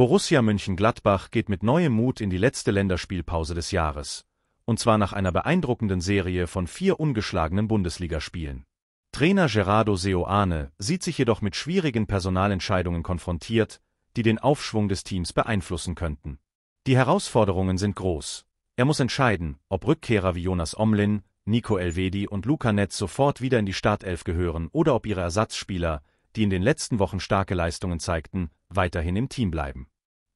Borussia Mönchengladbach geht mit neuem Mut in die letzte Länderspielpause des Jahres. Und zwar nach einer beeindruckenden Serie von vier ungeschlagenen Bundesligaspielen. Trainer Gerardo Seoane sieht sich jedoch mit schwierigen Personalentscheidungen konfrontiert, die den Aufschwung des Teams beeinflussen könnten. Die Herausforderungen sind groß. Er muss entscheiden, ob Rückkehrer wie Jonas Omlin, Nico Elvedi und Luca Netz sofort wieder in die Startelf gehören oder ob ihre Ersatzspieler, die in den letzten Wochen starke Leistungen zeigten, weiterhin im Team bleiben.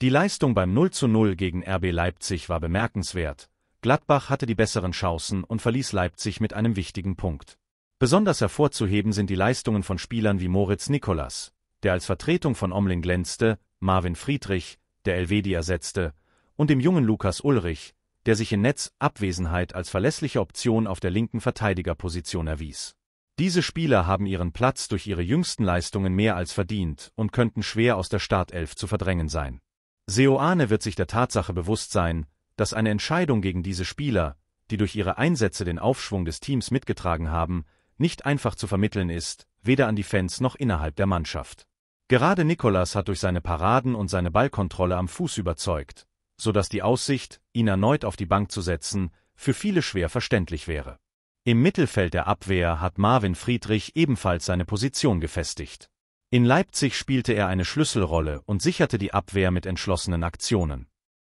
Die Leistung beim 0:0 gegen RB Leipzig war bemerkenswert. Gladbach hatte die besseren Chancen und verließ Leipzig mit einem wichtigen Punkt. Besonders hervorzuheben sind die Leistungen von Spielern wie Moritz Nikolas, der als Vertretung von Omlin glänzte, Marvin Friedrich, der Elvedi ersetzte, und dem jungen Lukas Ulrich, der sich in Netzabwesenheit als verlässliche Option auf der linken Verteidigerposition erwies. Diese Spieler haben ihren Platz durch ihre jüngsten Leistungen mehr als verdient und könnten schwer aus der Startelf zu verdrängen sein. Seoane wird sich der Tatsache bewusst sein, dass eine Entscheidung gegen diese Spieler, die durch ihre Einsätze den Aufschwung des Teams mitgetragen haben, nicht einfach zu vermitteln ist, weder an die Fans noch innerhalb der Mannschaft. Gerade Nicolas hat durch seine Paraden und seine Ballkontrolle am Fuß überzeugt, so dass die Aussicht, ihn erneut auf die Bank zu setzen, für viele schwer verständlich wäre. Im Mittelfeld der Abwehr hat Marvin Friedrich ebenfalls seine Position gefestigt. In Leipzig spielte er eine Schlüsselrolle und sicherte die Abwehr mit entschlossenen Aktionen.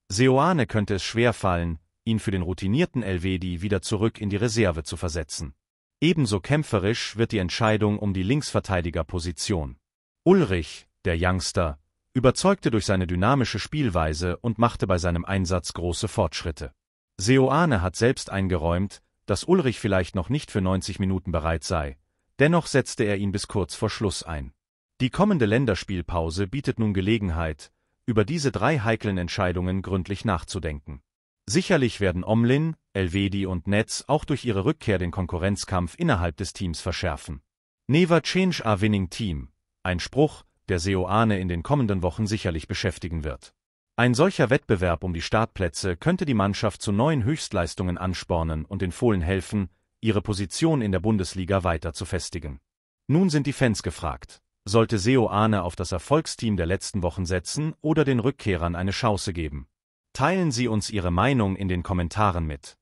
Seoane könnte es schwer fallen, ihn für den routinierten Elvedi wieder zurück in die Reserve zu versetzen. Ebenso kämpferisch wird die Entscheidung um die Linksverteidigerposition. Ulrich, der Youngster, überzeugte durch seine dynamische Spielweise und machte bei seinem Einsatz große Fortschritte. Seoane hat selbst eingeräumt, dass Ulrich vielleicht noch nicht für 90 Minuten bereit sei, dennoch setzte er ihn bis kurz vor Schluss ein. Die kommende Länderspielpause bietet nun Gelegenheit, über diese drei heiklen Entscheidungen gründlich nachzudenken. Sicherlich werden Omlin, Elvedi und Netz auch durch ihre Rückkehr den Konkurrenzkampf innerhalb des Teams verschärfen. Never change a winning team, ein Spruch, der Seoane in den kommenden Wochen sicherlich beschäftigen wird. Ein solcher Wettbewerb um die Startplätze könnte die Mannschaft zu neuen Höchstleistungen anspornen und den Fohlen helfen, ihre Position in der Bundesliga weiter zu festigen. Nun sind die Fans gefragt sollte Seoane auf das Erfolgsteam der letzten Wochen setzen oder den Rückkehrern eine Chance geben. Teilen Sie uns Ihre Meinung in den Kommentaren mit.